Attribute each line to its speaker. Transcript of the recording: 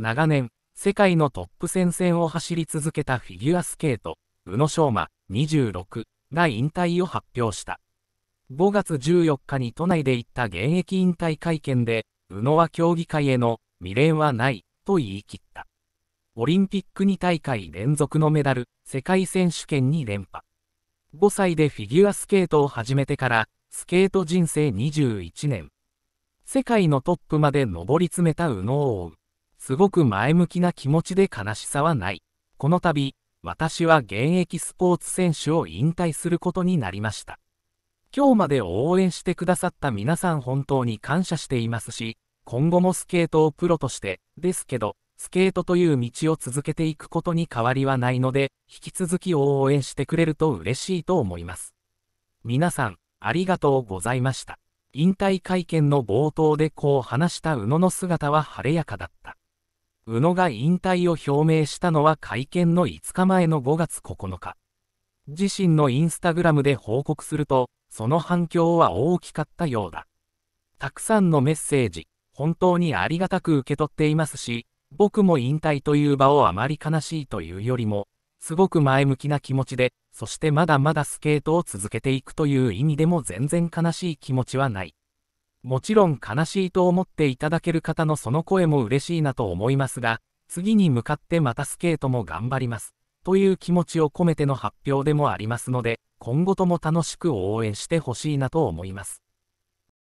Speaker 1: 長年、世界のトップ戦線を走り続けたフィギュアスケート、宇野昌磨26が引退を発表した。5月14日に都内で行った現役引退会見で、宇野は競技会への未練はないと言い切った。オリンピック2大会連続のメダル、世界選手権に連覇。5歳でフィギュアスケートを始めてから、スケート人生21年。世界のトップまで上り詰めた宇野を追う。すごく前向きな気持ちで悲しさはない。この度、私は現役スポーツ選手を引退することになりました。今日まで応援してくださった皆さん本当に感謝していますし、今後もスケートをプロとして、ですけど、スケートという道を続けていくことに変わりはないので、引き続き応援してくれると嬉しいと思います。皆さん、ありがとうございました。引退会見の冒頭でこう話した宇野の姿は晴れやかだった。宇野が引退を表明したのは会見の5日前の5月9日。自身のインスタグラムで報告すると、その反響は大きかったようだ。たくさんのメッセージ、本当にありがたく受け取っていますし、僕も引退という場をあまり悲しいというよりも、すごく前向きな気持ちで、そしてまだまだスケートを続けていくという意味でも全然悲しい気持ちはない。もちろん悲しいと思っていただける方のその声も嬉しいなと思いますが、次に向かってまたスケートも頑張ります。という気持ちを込めての発表でもありますので、今後とも楽しく応援してほしいなと思います。